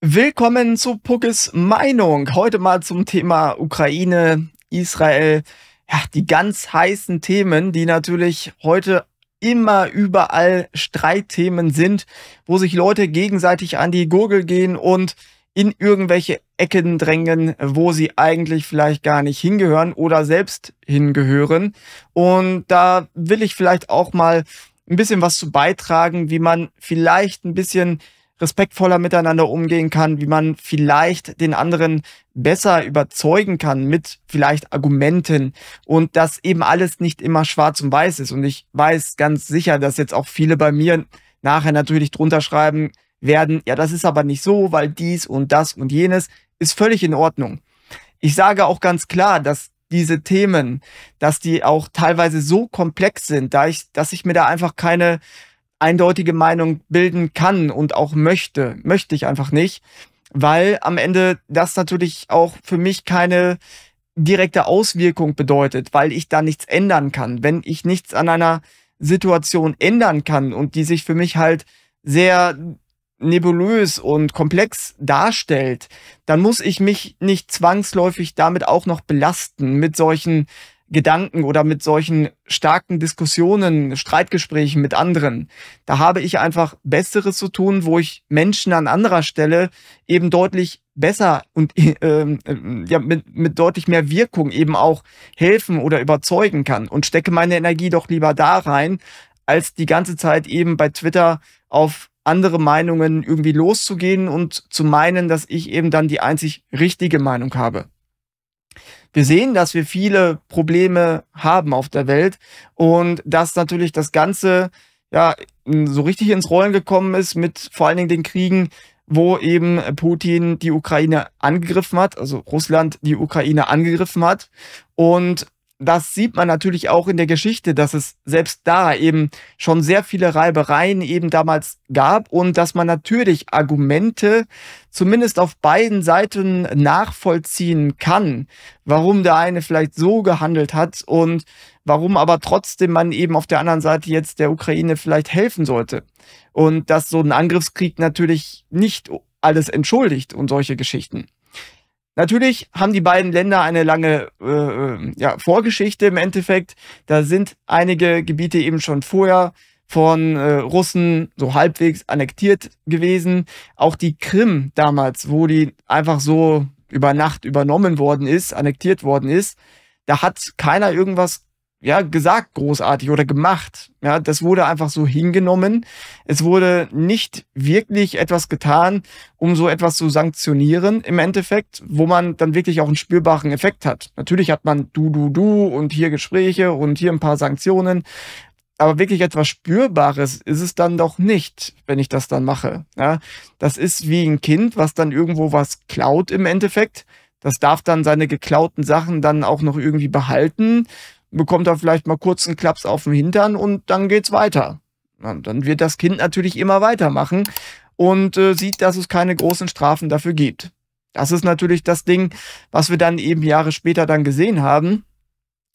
Willkommen zu Puckes Meinung. Heute mal zum Thema Ukraine, Israel. Ja, die ganz heißen Themen, die natürlich heute immer überall Streitthemen sind, wo sich Leute gegenseitig an die Gurgel gehen und in irgendwelche Ecken drängen, wo sie eigentlich vielleicht gar nicht hingehören oder selbst hingehören. Und da will ich vielleicht auch mal ein bisschen was zu beitragen, wie man vielleicht ein bisschen respektvoller miteinander umgehen kann, wie man vielleicht den anderen besser überzeugen kann mit vielleicht Argumenten und dass eben alles nicht immer schwarz und weiß ist. Und ich weiß ganz sicher, dass jetzt auch viele bei mir nachher natürlich drunter schreiben werden, ja, das ist aber nicht so, weil dies und das und jenes ist völlig in Ordnung. Ich sage auch ganz klar, dass diese Themen, dass die auch teilweise so komplex sind, da ich, dass ich mir da einfach keine eindeutige Meinung bilden kann und auch möchte. Möchte ich einfach nicht, weil am Ende das natürlich auch für mich keine direkte Auswirkung bedeutet, weil ich da nichts ändern kann. Wenn ich nichts an einer Situation ändern kann und die sich für mich halt sehr nebulös und komplex darstellt, dann muss ich mich nicht zwangsläufig damit auch noch belasten mit solchen Gedanken oder mit solchen starken Diskussionen, Streitgesprächen mit anderen. Da habe ich einfach Besseres zu tun, wo ich Menschen an anderer Stelle eben deutlich besser und äh, ähm, ja, mit, mit deutlich mehr Wirkung eben auch helfen oder überzeugen kann und stecke meine Energie doch lieber da rein, als die ganze Zeit eben bei Twitter auf andere Meinungen irgendwie loszugehen und zu meinen, dass ich eben dann die einzig richtige Meinung habe wir sehen, dass wir viele Probleme haben auf der Welt und dass natürlich das Ganze ja so richtig ins Rollen gekommen ist mit vor allen Dingen den Kriegen, wo eben Putin die Ukraine angegriffen hat, also Russland die Ukraine angegriffen hat und das sieht man natürlich auch in der Geschichte, dass es selbst da eben schon sehr viele Reibereien eben damals gab und dass man natürlich Argumente zumindest auf beiden Seiten nachvollziehen kann, warum der eine vielleicht so gehandelt hat und warum aber trotzdem man eben auf der anderen Seite jetzt der Ukraine vielleicht helfen sollte. Und dass so ein Angriffskrieg natürlich nicht alles entschuldigt und solche Geschichten. Natürlich haben die beiden Länder eine lange äh, äh, ja, Vorgeschichte im Endeffekt. Da sind einige Gebiete eben schon vorher von äh, Russen so halbwegs annektiert gewesen. Auch die Krim damals, wo die einfach so über Nacht übernommen worden ist, annektiert worden ist, da hat keiner irgendwas ja, gesagt großartig oder gemacht. Ja, das wurde einfach so hingenommen. Es wurde nicht wirklich etwas getan, um so etwas zu sanktionieren im Endeffekt, wo man dann wirklich auch einen spürbaren Effekt hat. Natürlich hat man du, du, du und hier Gespräche und hier ein paar Sanktionen. Aber wirklich etwas Spürbares ist es dann doch nicht, wenn ich das dann mache. Ja, das ist wie ein Kind, was dann irgendwo was klaut im Endeffekt. Das darf dann seine geklauten Sachen dann auch noch irgendwie behalten bekommt er vielleicht mal kurz einen Klaps auf den Hintern und dann geht's weiter. Und dann wird das Kind natürlich immer weitermachen und äh, sieht, dass es keine großen Strafen dafür gibt. Das ist natürlich das Ding, was wir dann eben Jahre später dann gesehen haben,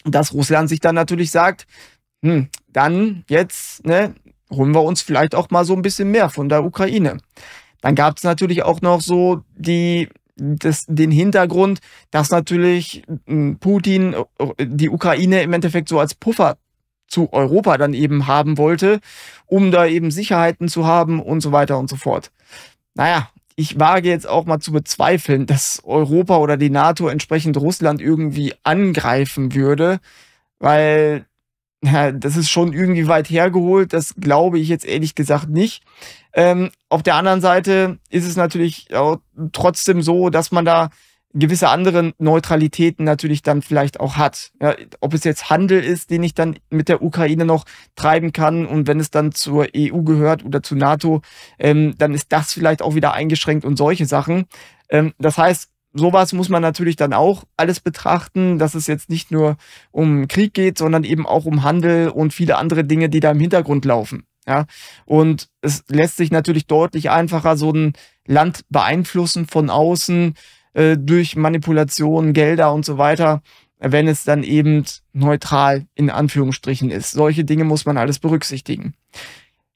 dass Russland sich dann natürlich sagt, hm, dann jetzt ne, holen wir uns vielleicht auch mal so ein bisschen mehr von der Ukraine. Dann gab es natürlich auch noch so die das, den Hintergrund, dass natürlich hm, Putin äh, die Ukraine im Endeffekt so als Puffer zu Europa dann eben haben wollte, um da eben Sicherheiten zu haben und so weiter und so fort. Naja, ich wage jetzt auch mal zu bezweifeln, dass Europa oder die NATO entsprechend Russland irgendwie angreifen würde, weil das ist schon irgendwie weit hergeholt. Das glaube ich jetzt ehrlich gesagt nicht. Ähm, auf der anderen Seite ist es natürlich auch trotzdem so, dass man da gewisse andere Neutralitäten natürlich dann vielleicht auch hat. Ja, ob es jetzt Handel ist, den ich dann mit der Ukraine noch treiben kann und wenn es dann zur EU gehört oder zur NATO, ähm, dann ist das vielleicht auch wieder eingeschränkt und solche Sachen. Ähm, das heißt, sowas muss man natürlich dann auch alles betrachten, dass es jetzt nicht nur um Krieg geht, sondern eben auch um Handel und viele andere Dinge, die da im Hintergrund laufen. Ja, und es lässt sich natürlich deutlich einfacher so ein Land beeinflussen von außen äh, durch Manipulationen, Gelder und so weiter, wenn es dann eben neutral in Anführungsstrichen ist. Solche Dinge muss man alles berücksichtigen.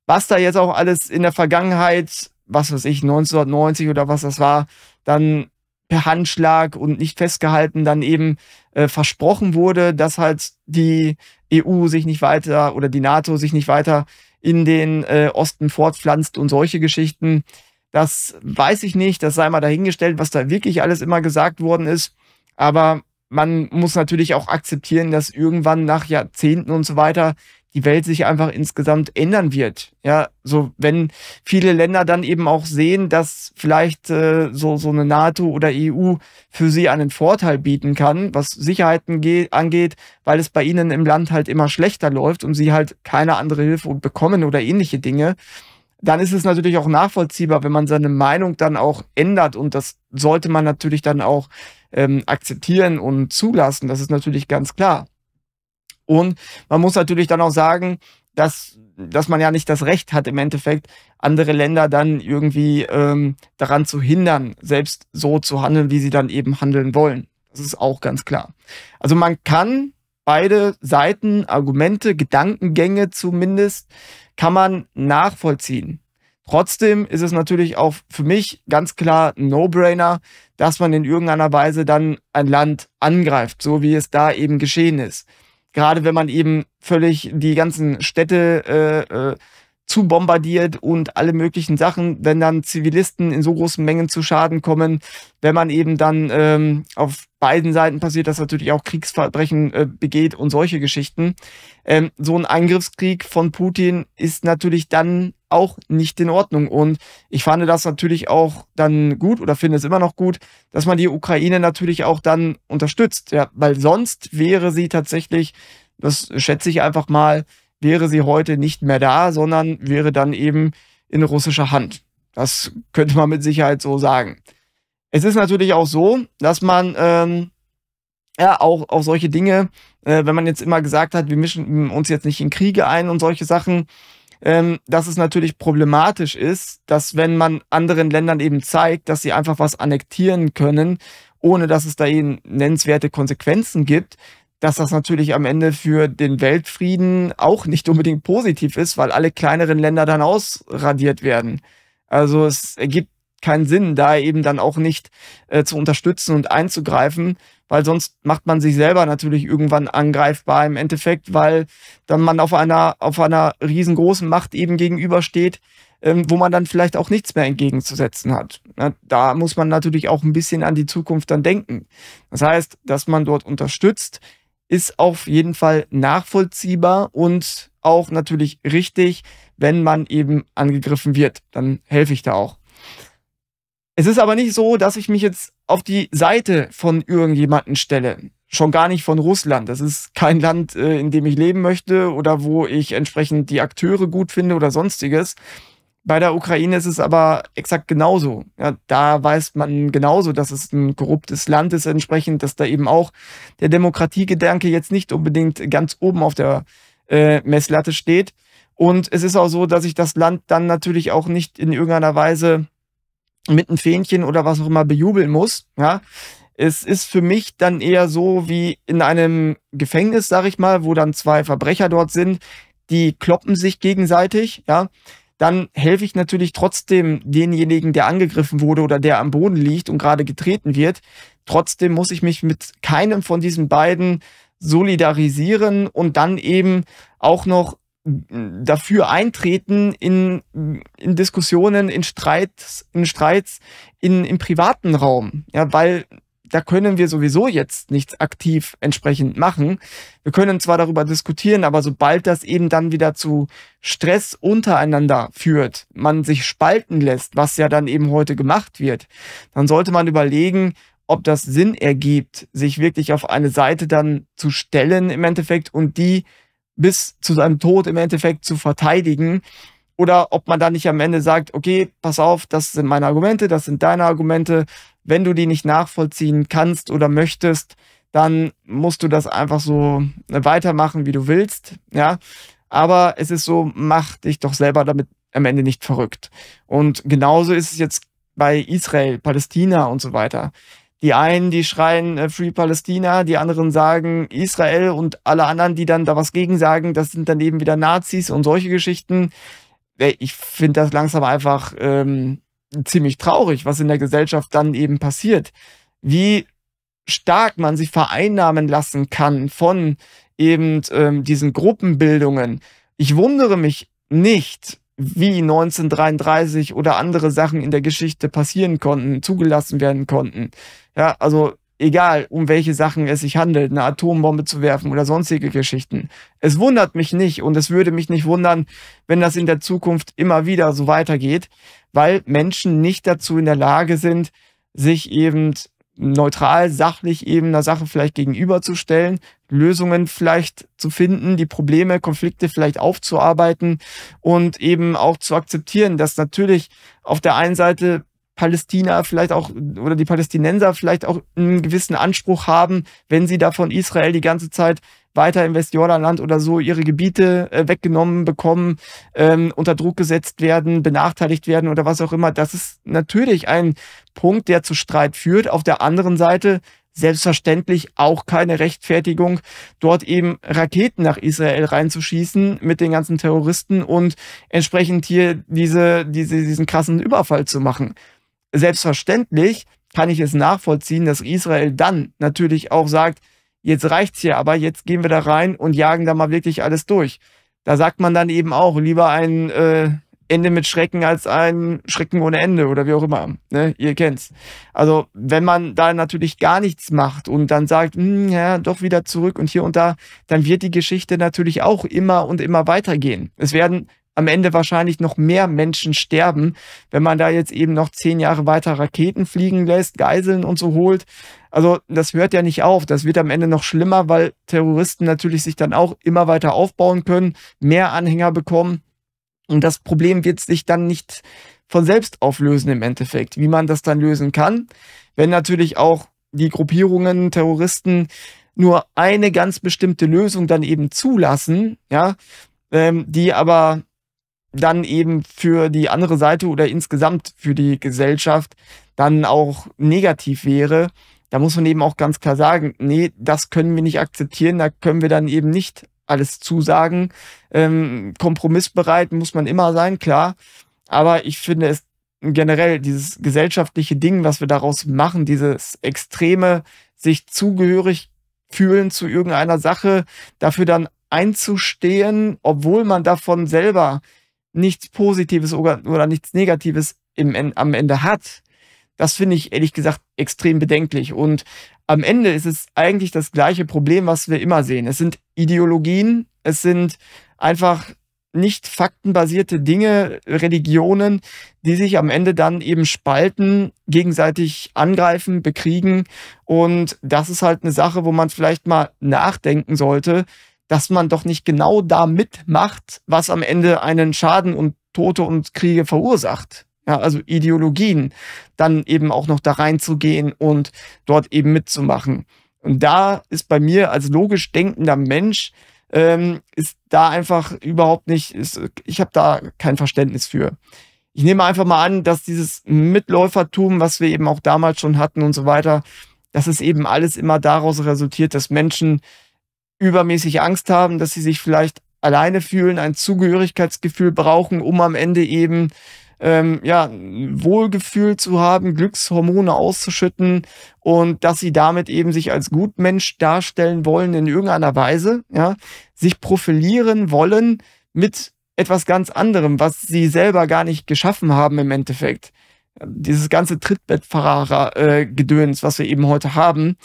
Was da jetzt auch alles in der Vergangenheit, was weiß ich, 1990 oder was das war, dann per Handschlag und nicht festgehalten dann eben äh, versprochen wurde, dass halt die EU sich nicht weiter oder die NATO sich nicht weiter in den äh, Osten fortpflanzt und solche Geschichten. Das weiß ich nicht, das sei mal dahingestellt, was da wirklich alles immer gesagt worden ist. Aber man muss natürlich auch akzeptieren, dass irgendwann nach Jahrzehnten und so weiter die Welt sich einfach insgesamt ändern wird. Ja, so wenn viele Länder dann eben auch sehen, dass vielleicht äh, so, so eine NATO oder EU für sie einen Vorteil bieten kann, was Sicherheiten angeht, weil es bei ihnen im Land halt immer schlechter läuft und sie halt keine andere Hilfe bekommen oder ähnliche Dinge, dann ist es natürlich auch nachvollziehbar, wenn man seine Meinung dann auch ändert und das sollte man natürlich dann auch ähm, akzeptieren und zulassen. Das ist natürlich ganz klar. Und man muss natürlich dann auch sagen, dass, dass man ja nicht das Recht hat, im Endeffekt andere Länder dann irgendwie ähm, daran zu hindern, selbst so zu handeln, wie sie dann eben handeln wollen. Das ist auch ganz klar. Also man kann beide Seiten, Argumente, Gedankengänge zumindest, kann man nachvollziehen. Trotzdem ist es natürlich auch für mich ganz klar ein No-Brainer, dass man in irgendeiner Weise dann ein Land angreift, so wie es da eben geschehen ist. Gerade wenn man eben völlig die ganzen Städte äh, äh, zu bombardiert und alle möglichen Sachen, wenn dann Zivilisten in so großen Mengen zu Schaden kommen, wenn man eben dann ähm, auf beiden Seiten passiert, dass natürlich auch Kriegsverbrechen äh, begeht und solche Geschichten. Ähm, so ein Angriffskrieg von Putin ist natürlich dann auch nicht in Ordnung. Und ich fand das natürlich auch dann gut oder finde es immer noch gut, dass man die Ukraine natürlich auch dann unterstützt. Ja, weil sonst wäre sie tatsächlich, das schätze ich einfach mal, wäre sie heute nicht mehr da, sondern wäre dann eben in russischer Hand. Das könnte man mit Sicherheit so sagen. Es ist natürlich auch so, dass man ähm, ja auch, auch solche Dinge, äh, wenn man jetzt immer gesagt hat, wir mischen uns jetzt nicht in Kriege ein und solche Sachen, ähm, dass es natürlich problematisch ist, dass wenn man anderen Ländern eben zeigt, dass sie einfach was annektieren können, ohne dass es da eben nennenswerte Konsequenzen gibt, dass das natürlich am Ende für den Weltfrieden auch nicht unbedingt positiv ist, weil alle kleineren Länder dann ausradiert werden. Also es ergibt keinen Sinn, da eben dann auch nicht äh, zu unterstützen und einzugreifen, weil sonst macht man sich selber natürlich irgendwann angreifbar im Endeffekt, weil dann man auf einer, auf einer riesengroßen Macht eben gegenübersteht, ähm, wo man dann vielleicht auch nichts mehr entgegenzusetzen hat. Na, da muss man natürlich auch ein bisschen an die Zukunft dann denken. Das heißt, dass man dort unterstützt, ist auf jeden Fall nachvollziehbar und auch natürlich richtig, wenn man eben angegriffen wird. Dann helfe ich da auch. Es ist aber nicht so, dass ich mich jetzt auf die Seite von irgendjemanden stelle. Schon gar nicht von Russland. Das ist kein Land, äh, in dem ich leben möchte oder wo ich entsprechend die Akteure gut finde oder sonstiges. Bei der Ukraine ist es aber exakt genauso. Ja, da weiß man genauso, dass es ein korruptes Land ist entsprechend, dass da eben auch der Demokratiegedanke jetzt nicht unbedingt ganz oben auf der äh, Messlatte steht. Und es ist auch so, dass ich das Land dann natürlich auch nicht in irgendeiner Weise mit einem Fähnchen oder was auch immer bejubeln muss. Ja, es ist für mich dann eher so wie in einem Gefängnis, sag ich mal, wo dann zwei Verbrecher dort sind, die kloppen sich gegenseitig, ja. Dann helfe ich natürlich trotzdem denjenigen, der angegriffen wurde oder der am Boden liegt und gerade getreten wird. Trotzdem muss ich mich mit keinem von diesen beiden solidarisieren und dann eben auch noch dafür eintreten in, in Diskussionen, in Streits, in Streits, in, im privaten Raum. Ja, weil da können wir sowieso jetzt nichts aktiv entsprechend machen. Wir können zwar darüber diskutieren, aber sobald das eben dann wieder zu Stress untereinander führt, man sich spalten lässt, was ja dann eben heute gemacht wird, dann sollte man überlegen, ob das Sinn ergibt, sich wirklich auf eine Seite dann zu stellen im Endeffekt und die bis zu seinem Tod im Endeffekt zu verteidigen. Oder ob man dann nicht am Ende sagt, okay, pass auf, das sind meine Argumente, das sind deine Argumente. Wenn du die nicht nachvollziehen kannst oder möchtest, dann musst du das einfach so äh, weitermachen, wie du willst. Ja, aber es ist so, mach dich doch selber damit am Ende nicht verrückt. Und genauso ist es jetzt bei Israel, Palästina und so weiter. Die einen, die schreien äh, Free Palästina, die anderen sagen Israel und alle anderen, die dann da was gegen sagen, das sind dann eben wieder Nazis und solche Geschichten. Ich finde das langsam einfach ähm, ziemlich traurig, was in der Gesellschaft dann eben passiert. Wie stark man sich vereinnahmen lassen kann von eben ähm, diesen Gruppenbildungen. Ich wundere mich nicht, wie 1933 oder andere Sachen in der Geschichte passieren konnten, zugelassen werden konnten. Ja, also egal, um welche Sachen es sich handelt, eine Atombombe zu werfen oder sonstige Geschichten. Es wundert mich nicht und es würde mich nicht wundern, wenn das in der Zukunft immer wieder so weitergeht, weil Menschen nicht dazu in der Lage sind, sich eben neutral, sachlich eben einer Sache vielleicht gegenüberzustellen, Lösungen vielleicht zu finden, die Probleme, Konflikte vielleicht aufzuarbeiten und eben auch zu akzeptieren, dass natürlich auf der einen Seite Palästina vielleicht auch oder die Palästinenser vielleicht auch einen gewissen Anspruch haben, wenn sie da von Israel die ganze Zeit weiter im Westjordanland oder so ihre Gebiete äh, weggenommen bekommen, ähm, unter Druck gesetzt werden, benachteiligt werden oder was auch immer. Das ist natürlich ein Punkt, der zu Streit führt. Auf der anderen Seite selbstverständlich auch keine Rechtfertigung, dort eben Raketen nach Israel reinzuschießen mit den ganzen Terroristen und entsprechend hier diese, diese, diesen krassen Überfall zu machen. Selbstverständlich kann ich es nachvollziehen, dass Israel dann natürlich auch sagt, jetzt reicht's hier aber, jetzt gehen wir da rein und jagen da mal wirklich alles durch. Da sagt man dann eben auch lieber ein äh, Ende mit Schrecken als ein Schrecken ohne Ende oder wie auch immer. Ne? Ihr kennt's. Also wenn man da natürlich gar nichts macht und dann sagt, hm, ja, doch wieder zurück und hier und da, dann wird die Geschichte natürlich auch immer und immer weitergehen. Es werden am Ende wahrscheinlich noch mehr Menschen sterben, wenn man da jetzt eben noch zehn Jahre weiter Raketen fliegen lässt, Geiseln und so holt. Also das hört ja nicht auf. Das wird am Ende noch schlimmer, weil Terroristen natürlich sich dann auch immer weiter aufbauen können, mehr Anhänger bekommen und das Problem wird sich dann nicht von selbst auflösen im Endeffekt. Wie man das dann lösen kann, wenn natürlich auch die Gruppierungen, Terroristen nur eine ganz bestimmte Lösung dann eben zulassen, ja, ähm, die aber dann eben für die andere Seite oder insgesamt für die Gesellschaft dann auch negativ wäre, da muss man eben auch ganz klar sagen, nee, das können wir nicht akzeptieren, da können wir dann eben nicht alles zusagen. Ähm, kompromissbereit muss man immer sein, klar. Aber ich finde es generell, dieses gesellschaftliche Ding, was wir daraus machen, dieses extreme sich zugehörig fühlen zu irgendeiner Sache, dafür dann einzustehen, obwohl man davon selber nichts Positives oder, oder nichts Negatives im, am Ende hat. Das finde ich ehrlich gesagt extrem bedenklich. Und am Ende ist es eigentlich das gleiche Problem, was wir immer sehen. Es sind Ideologien, es sind einfach nicht faktenbasierte Dinge, Religionen, die sich am Ende dann eben spalten, gegenseitig angreifen, bekriegen. Und das ist halt eine Sache, wo man vielleicht mal nachdenken sollte, dass man doch nicht genau da mitmacht, was am Ende einen Schaden und Tote und Kriege verursacht ja, also Ideologien, dann eben auch noch da reinzugehen und dort eben mitzumachen. Und da ist bei mir als logisch denkender Mensch, ähm, ist da einfach überhaupt nicht, ist, ich habe da kein Verständnis für. Ich nehme einfach mal an, dass dieses Mitläufertum, was wir eben auch damals schon hatten und so weiter, dass es eben alles immer daraus resultiert, dass Menschen übermäßig Angst haben, dass sie sich vielleicht alleine fühlen, ein Zugehörigkeitsgefühl brauchen, um am Ende eben ähm, ja, Wohlgefühl zu haben, Glückshormone auszuschütten und dass sie damit eben sich als Gutmensch darstellen wollen in irgendeiner Weise, ja, sich profilieren wollen mit etwas ganz anderem, was sie selber gar nicht geschaffen haben im Endeffekt. Dieses ganze Trittbettfahrer-Gedöns, äh, was wir eben heute haben,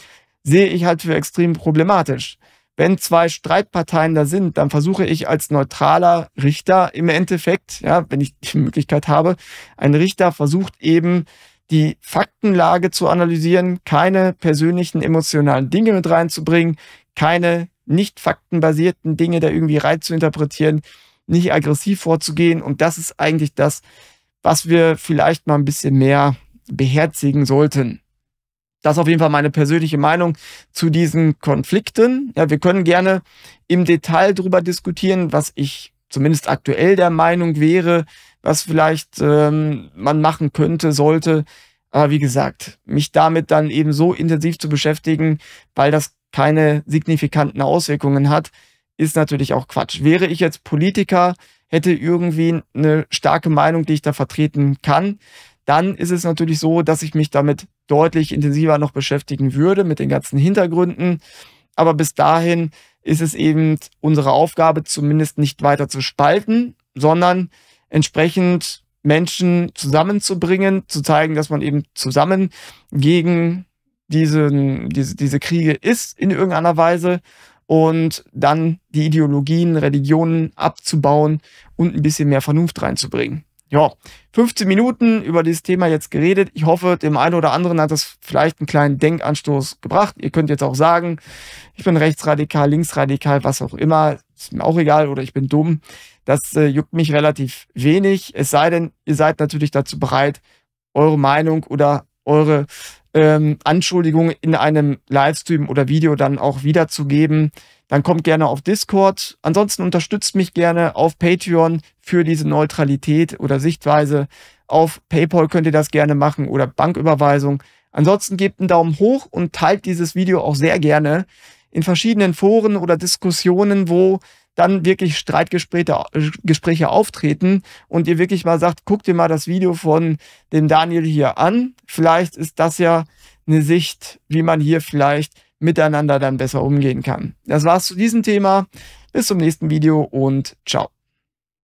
sehe ich halt für extrem problematisch wenn zwei Streitparteien da sind, dann versuche ich als neutraler Richter im Endeffekt, ja, wenn ich die Möglichkeit habe, ein Richter versucht eben die Faktenlage zu analysieren, keine persönlichen emotionalen Dinge mit reinzubringen, keine nicht faktenbasierten Dinge da irgendwie rein zu interpretieren, nicht aggressiv vorzugehen. Und das ist eigentlich das, was wir vielleicht mal ein bisschen mehr beherzigen sollten. Das ist auf jeden Fall meine persönliche Meinung zu diesen Konflikten. Ja, wir können gerne im Detail darüber diskutieren, was ich zumindest aktuell der Meinung wäre, was vielleicht ähm, man machen könnte, sollte. Aber wie gesagt, mich damit dann eben so intensiv zu beschäftigen, weil das keine signifikanten Auswirkungen hat, ist natürlich auch Quatsch. Wäre ich jetzt Politiker, hätte irgendwie eine starke Meinung, die ich da vertreten kann, dann ist es natürlich so, dass ich mich damit deutlich intensiver noch beschäftigen würde mit den ganzen Hintergründen. Aber bis dahin ist es eben unsere Aufgabe, zumindest nicht weiter zu spalten, sondern entsprechend Menschen zusammenzubringen, zu zeigen, dass man eben zusammen gegen diese, diese, diese Kriege ist in irgendeiner Weise und dann die Ideologien, Religionen abzubauen und ein bisschen mehr Vernunft reinzubringen ja, 15 Minuten über dieses Thema jetzt geredet. Ich hoffe, dem einen oder anderen hat das vielleicht einen kleinen Denkanstoß gebracht. Ihr könnt jetzt auch sagen, ich bin rechtsradikal, linksradikal, was auch immer. Ist mir auch egal oder ich bin dumm. Das äh, juckt mich relativ wenig. Es sei denn, ihr seid natürlich dazu bereit, eure Meinung oder eure ähm, Anschuldigungen in einem Livestream oder Video dann auch wiederzugeben, dann kommt gerne auf Discord. Ansonsten unterstützt mich gerne auf Patreon für diese Neutralität oder Sichtweise. Auf PayPal könnt ihr das gerne machen oder Banküberweisung. Ansonsten gebt einen Daumen hoch und teilt dieses Video auch sehr gerne in verschiedenen Foren oder Diskussionen, wo dann wirklich Streitgespräche äh, Gespräche auftreten und ihr wirklich mal sagt, guck dir mal das Video von dem Daniel hier an. Vielleicht ist das ja eine Sicht, wie man hier vielleicht miteinander dann besser umgehen kann. Das war's zu diesem Thema. Bis zum nächsten Video und ciao.